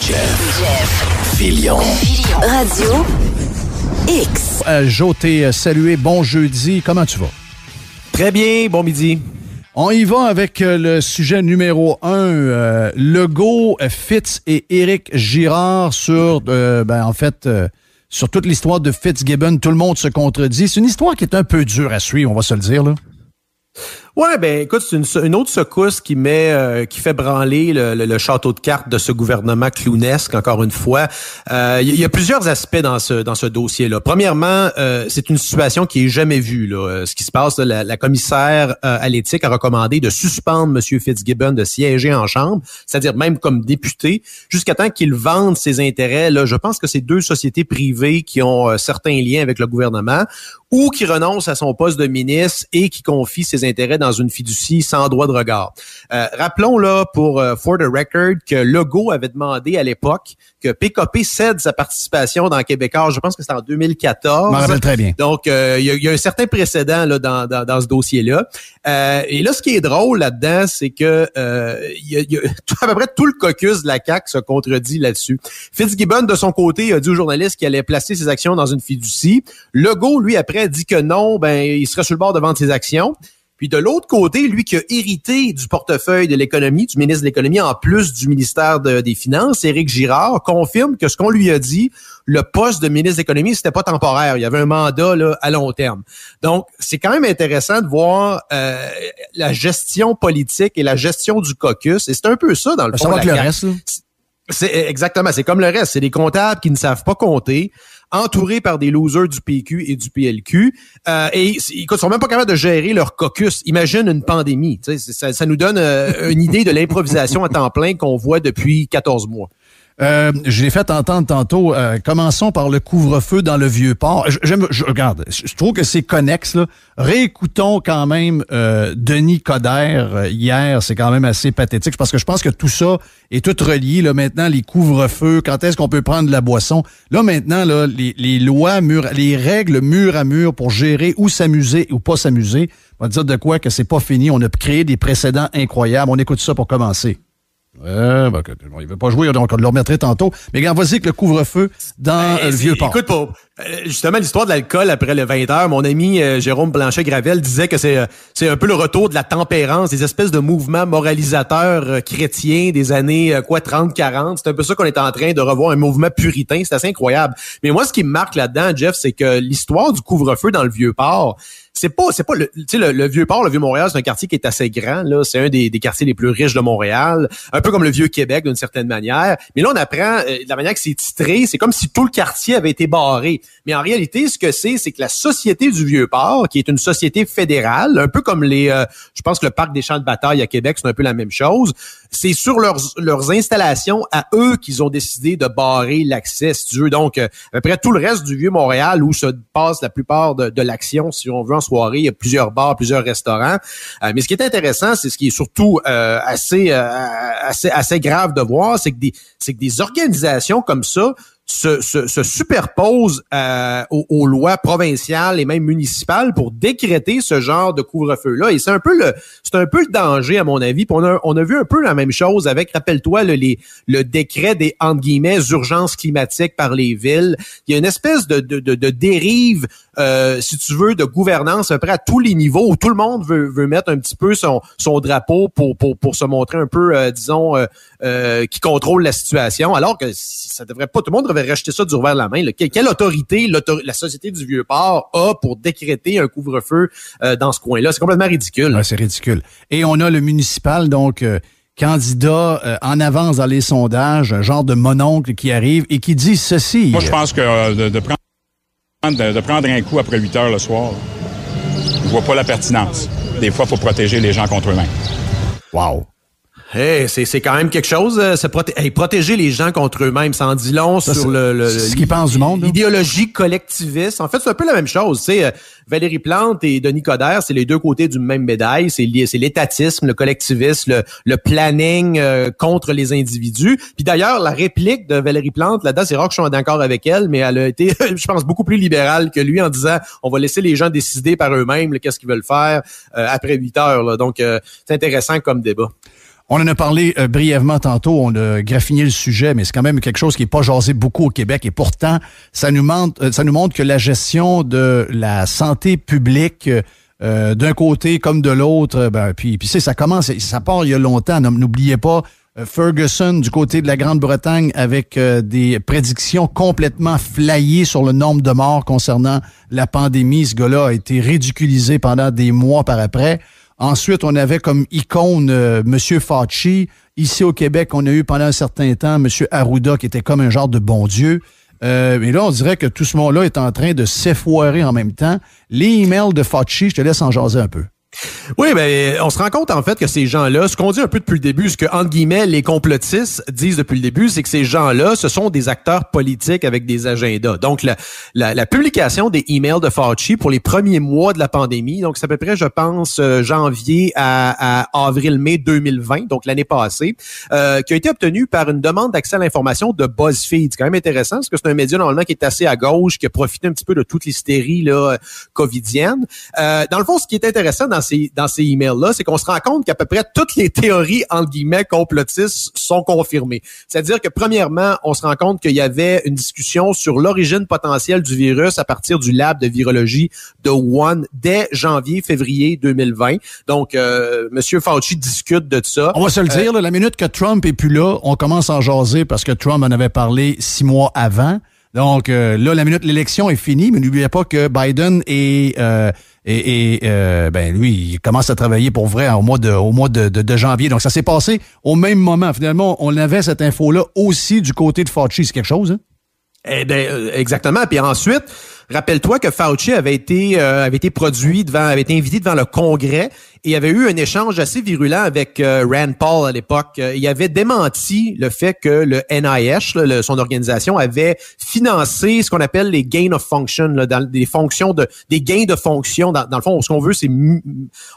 Jeff. Radio X. Euh, Joté, euh, salué, bon jeudi. Comment tu vas? Très bien, bon midi. On y va avec euh, le sujet numéro un, le euh, Legault, Fitz et Eric Girard sur, ben, en fait, sur toute l'histoire de Fitzgibbon. Tout le monde se contredit. C'est une histoire qui est un peu dure à suivre, on va se le dire. Là. Oui, ben écoute, c'est une, autre secousse qui met, euh, qui fait branler le, château de cartes de ce gouvernement clownesque. Encore une fois, il euh, y, a plusieurs aspects dans ce dans ce dossier-là. Premièrement, euh, c'est une situation qui est jamais vue. Là. Euh, ce qui se passe, là, la, commissaire euh, à l'éthique a recommandé de suspendre M. Fitzgibbon de siéger en chambre, c'est-à-dire même comme député, jusqu'à temps qu'il vende ses intérêts. Là, je pense que c'est deux sociétés privées qui ont certains liens avec le gouvernement ou qui renoncent à son poste de ministre et qui confient ses intérêts dans dans une fiducie sans droit de regard. Euh, rappelons là pour euh, for the record que Legault avait demandé à l'époque que PKP cède sa participation dans Québécois. Je pense que c'est en 2014. Je rappelle très bien. Donc euh, il y, a un certain précédent là dans, dans, ce dossier là. et là ce qui est drôle là-dedans, c'est que à peu près tout le caucus de la CAC se contredit là-dessus. Fitzgibbon de son côté a dit au journaliste qu'il allait placer ses actions dans une fiducie. Legault lui après dit que non, ben il serait sur le bord de vendre ses actions. Puis de l'autre côté, lui qui a hérité du portefeuille de l'économie, du ministre de l'économie, en plus du ministère des Finances, Éric Girard, confirme que ce qu'on lui a dit, le poste de ministre de l'économie, c'était pas temporaire. Il y avait un mandat là, à long terme. Donc, c'est quand même intéressant de voir euh, la gestion politique et la gestion du caucus. Et c'est un peu ça, dans le ça fond. la c'est eh, exactement, c'est comme le reste, c'est des comptables qui ne savent pas compter, entourés par des losers du PQ et du PLQ, euh, et ils ne sont même pas capables de gérer leur caucus. Imagine une pandémie, ça, nous donne euh, une idée de l'improvisation à temps plein qu'on voit depuis 14 mois. Euh, je l'ai fait entendre tantôt. Euh, commençons par le couvre-feu dans le vieux port. je, regarde, je trouve que c'est connexe. Là. Réécoutons quand même euh, Denis Coderre hier. C'est quand même assez pathétique parce que je pense que tout ça est tout relié. Là, maintenant, les couvre-feux, quand est-ce qu'on peut prendre de la boisson? Là, maintenant, les, lois, les règles mur à mur pour gérer ou s'amuser ou pas s'amuser. On va dire de quoi que c'est pas fini. On a créé des précédents incroyables. On écoute ça pour commencer. Il ben, bah, il veut pas jouer, on le remettrait tantôt. Mais regarde, voici que le couvre-feu dans ben, le vieux port. Écoute, euh, justement, l'histoire de l'alcool après le 20 h mon ami euh, Jérôme Blanchet-Gravel disait que c'est euh, c'est un peu le retour de la tempérance, des espèces de mouvements moralisateurs chrétiens des années quoi 30, 40. C'est un peu ça qu'on est en train de revoir, un mouvement puritain. C'est assez incroyable. Mais moi, ce qui me marque là-dedans, Jeff, c'est que l'histoire du couvre-feu dans le vieux port, c'est pas c'est pas le tu sais le, vieux port, le vieux Montréal, c'est un quartier qui est assez grand là, c'est un des, quartiers les plus riches de Montréal, un peu comme le vieux Québec d'une certaine manière. Mais là on apprend euh, de la manière que c'est titré, c'est comme si tout le quartier avait été barré. Mais en réalité, ce que c'est, c'est que la société du vieux port, qui est une société fédérale, un peu comme les euh, je pense que le parc des champs de bataille à Québec, c'est un peu la même chose c'est sur leurs, leurs installations à eux qu'ils ont décidé de barrer l'accès, si tu veux. Donc, après euh, tout le reste du Vieux-Montréal, où se passe la plupart de, l'action, si on veut, en soirée, il y a plusieurs bars, plusieurs restaurants. Euh, mais ce qui est intéressant, c'est ce qui est surtout euh, assez, assez, assez grave de voir, c'est que, des, que des organisations comme ça se, se, se superposent euh, aux, lois provinciales et même municipales pour décréter ce genre de couvre-feu-là. Et c'est un peu le c'est un peu le danger, à mon avis. on a, on a vu un peu la même chose avec, rappelle-toi, le, les, le décret des entre guillemets urgences climatiques par les villes. Il y a une espèce de, de, de, dérive, euh, si tu veux, de gouvernance à à tous les niveaux où tout le monde veut, veut mettre un petit peu son, son drapeau pour, pour, pour se montrer un peu, euh, disons, qui contrôle la situation, alors que ça devrait pas. Tout le monde racheter ça du revers de la main. Quelle autorité, la Société du Vieux-Port a pour décréter un couvre-feu euh, dans ce coin-là? C'est complètement ridicule. c'est ridicule. Et on a le municipal, donc... Euh, candidat euh, en avance dans les sondages, un genre de mononcle qui arrive et qui dit ceci. Moi, je pense que de, prendre, un coup après 8 heures le soir, je vois pas la pertinence. Des fois, il faut protéger les gens contre eux-mêmes. Wow. Hey, c'est quand même quelque chose. Euh, protéger les gens contre eux-mêmes, sans dit long sur le, ce du monde. L'idéologie collectiviste. En fait, c'est un peu la même chose. C'est euh, Valérie Plante et Denis Coderre, c'est les deux côtés du même médaille. C'est l'étatisme, le collectivisme, le, planning euh, contre les individus. Puis d'ailleurs, la réplique de Valérie Plante, là-dedans, c'est rare que je suis d'accord avec elle, mais elle a été, je pense, beaucoup plus libérale que lui en disant on va laisser les gens décider par eux-mêmes qu'est-ce qu'ils veulent faire euh, après huit heures. Donc, c'est intéressant comme débat. On en a parlé euh, brièvement tantôt, on a graffiné le sujet, mais c'est quand même quelque chose qui n'est pas jasé beaucoup au Québec. Et pourtant, ça nous montre, euh, ça nous montre que la gestion de la santé publique, euh, d'un côté comme de l'autre, ben, puis, ça commence, ça part il y a longtemps. N'oubliez pas Ferguson du côté de la Grande-Bretagne avec des prédictions complètement flayées sur le nombre de morts concernant la pandémie. Ce gars-là a été ridiculisé pendant des mois par après. Ensuite, on avait comme icône euh, M. Fauci. Ici au Québec, on a eu pendant un certain temps M. Arruda, qui était comme un genre de bon Dieu. Euh, et là, on dirait que tout ce monde-là est en train de s'effoirer en même temps. Les emails de Fauci, je te laisse en jaser un peu. Oui, ben, on se rend compte en fait que ces gens-là, ce qu'on dit un peu depuis le début, ce que entre guillemets les complotistes disent depuis le début, c'est que ces gens-là, ce sont des acteurs politiques avec des agendas. Donc la, publication des emails de Fauci pour les premiers mois de la pandémie, donc c'est à peu près, je pense, euh, janvier à, avril-mai 2020, donc l'année passée, euh, qui a été obtenue par une demande d'accès à l'information de BuzzFeed. C'est quand même intéressant parce que c'est un média normalement qui est assez à gauche, qui a profité un petit peu de toute l'hystérie là covidienne. Euh, dans le fond, ce qui est intéressant dans dans ces, dans ces emails-là, c'est qu'on se rend compte qu'à peu près toutes les théories, entre guillemets, complotistes sont confirmées. C'est-à-dire que, premièrement, on se rend compte qu'il y avait une discussion sur l'origine potentielle du virus à partir du lab de virologie de Wuhan dès janvier-février 2020. Donc, euh, M. Fauci discute de ça. On va se le euh, dire, la minute que Trump est plus là, on commence à jaser parce que Trump en avait parlé six mois avant. Donc euh, là, la minute l'élection est finie, mais n'oubliez pas que Biden est et, euh, ben lui, il commence à travailler pour vrai au mois de, au mois de, de, janvier. Donc ça s'est passé au même moment. Finalement, on avait cette info-là aussi du côté de Fauci. C'est quelque chose, hein? Eh ben, euh, exactement. Puis ensuite, rappelle-toi que Fauci avait été, euh, avait été produit devant, avait été invité devant le Congrès il y avait eu un échange assez virulent avec euh, Rand Paul à l'époque. Euh, il avait démenti le fait que le NIH, son organisation, avait financé ce qu'on appelle les gains of function, des fonctions de, des gains de fonction. Dans, le fond, ce qu'on veut, c'est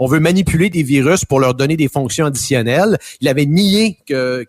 on veut manipuler des virus pour leur donner des fonctions additionnelles. Il avait nié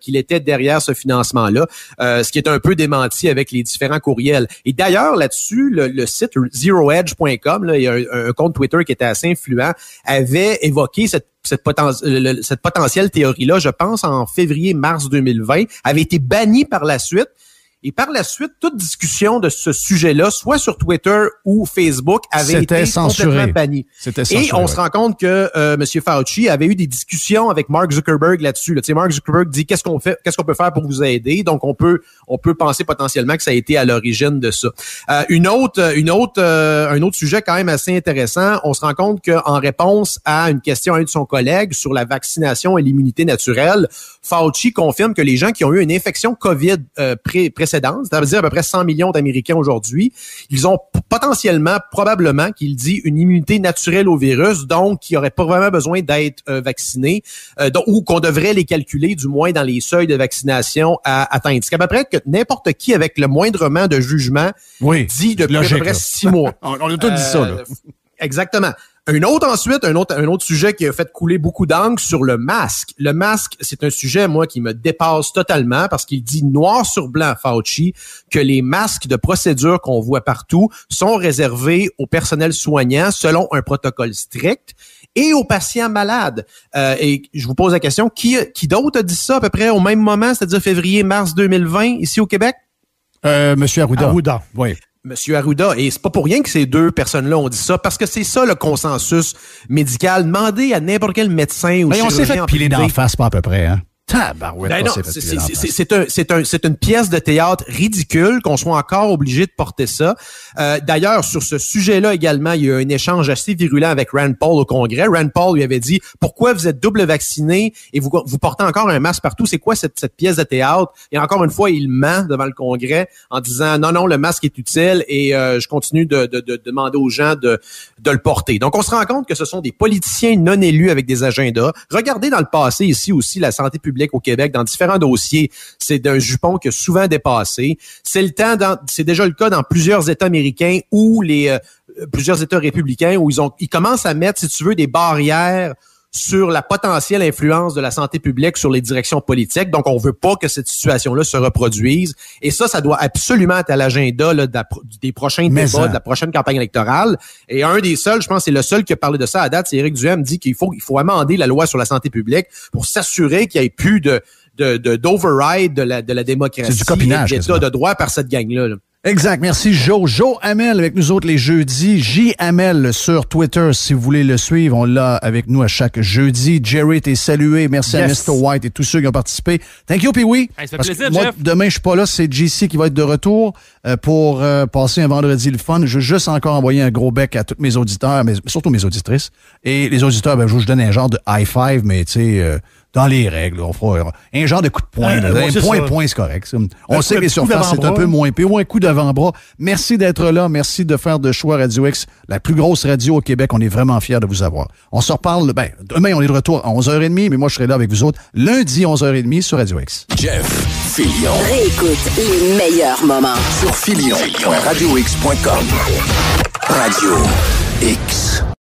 qu'il était derrière ce financement-là, euh, ce qui est un peu démenti avec les différents courriels. Et d'ailleurs, là-dessus, le, site zeroedge.com, il y a un compte Twitter qui était assez influent, avait évoqué cette potentielle théorie-là, je pense, en février-mars 2020, avait été bannie par la suite et par la suite, toute discussion de ce sujet-là, soit sur Twitter ou Facebook, avait été complètement bannie. Et on se rend compte que euh, M. Fauci avait eu des discussions avec Mark Zuckerberg là-dessus. Mark Zuckerberg dit qu'est-ce qu'on fait, qu'est-ce qu'on peut faire pour vous aider. Donc on peut, on peut penser potentiellement que ça a été à l'origine de ça. Euh, une autre, une autre, euh, un autre sujet quand même assez intéressant. On se rend compte qu'en réponse à une question à un de son collègue sur la vaccination et l'immunité naturelle, Fauci confirme que les gens qui ont eu une infection COVID euh, pré, c'est-à-dire à peu près 100 millions d'Américains aujourd'hui. Ils ont potentiellement, probablement, qu'il dit, une immunité naturelle au virus, donc qui n'auraient pas vraiment besoin d'être euh, vaccinés, euh, ou qu'on devrait les calculer, du moins, dans les seuils de vaccination à atteindre. C'est à peu près que n'importe qui, avec le moindrement de jugement, dit depuis à peu près six mois. on, a tout dit ça, euh, Exactement. Un autre ensuite, un autre, un autre sujet qui a fait couler beaucoup d'encre sur le masque. Le masque, c'est un sujet, moi, qui me dépasse totalement parce qu'il dit noir sur blanc, Fauci, que les masques de procédure qu'on voit partout sont réservés au personnel soignant selon un protocole strict et aux patients malades. Euh, et je vous pose la question, qui, qui d'autre a dit ça à peu près au même moment, c'est-à-dire février-mars 2020 ici au Québec? Euh, Monsieur Arruda. Arruda, oui. Monsieur Arruda. Et c'est pas pour rien que ces deux personnes-là ont dit ça, parce que c'est ça le consensus médical. Demandez à n'importe quel médecin ou ben, On s'est fait piler d'en face, pas à peu près, hein c'est une pièce de théâtre ridicule qu'on soit encore obligé de porter ça. Euh, D'ailleurs, sur ce sujet-là également, il y a eu un échange assez virulent avec Rand Paul au Congrès. Rand Paul lui avait dit pourquoi vous êtes double vacciné et vous, vous portez encore un masque partout. C'est quoi cette, cette, pièce de théâtre Et encore une fois, il ment devant le Congrès en disant non, non, le masque est utile et euh, je continue de, de, de, demander aux gens de, de le porter. Donc, on se rend compte que ce sont des politiciens non élus avec des agendas. Regardez dans le passé ici aussi la santé publique au Québec dans différents dossiers. C'est d'un jupon qui a souvent dépassé. C'est le temps, c'est déjà le cas dans plusieurs États américains ou les euh, plusieurs États républicains où ils ont, ils commencent à mettre, si tu veux, des barrières sur la potentielle influence de la santé publique sur les directions politiques. Donc, on ne veut pas que cette situation-là se reproduise. Et ça, ça doit absolument être à l'agenda des prochains débats, de la prochaine campagne électorale. Et un des seuls, je pense, c'est le seul qui a parlé de ça à date, c'est Éric Duhem, dit qu'il faut, il faut amender la loi sur la santé publique pour s'assurer qu'il n'y ait plus de d'override de, d'override de, la, de la démocratie du copinage, de droit par cette gang-là. là Exact. Merci, Joe. Joe Hamel, avec nous autres les jeudis. J. Hamel sur Twitter, si vous voulez le suivre. On l'a avec nous à chaque jeudi. Jerry, t'es salué. Merci à Mr. White et tous ceux qui ont participé. Thank you, puis oui. plaisir, moi, demain, je suis pas là. C'est JC qui va être de retour euh, pour euh, passer un vendredi le fun. Je veux juste encore envoyer un gros bec à tous mes auditeurs, mais surtout mes auditrices. Et les auditeurs, ben, je vous donne un genre de high five, mais tu sais... Euh, dans les règles. On fera un genre de coup de poing. Euh, un point, point, c'est correct. On sait que les surfaces, c'est un peu moins Puis Ou un coup d'avant-bras. Merci d'être là. Merci de faire de choix Radio X, la plus grosse radio au Québec. On est vraiment fiers de vous avoir. On se reparle. Ben, demain, on est de retour à 11h30, mais moi, je serai là avec vous autres lundi, 11h30 sur Radio X. Jeff Filion. Réécoute les meilleurs moments sur filion.radiox.com. Radio X.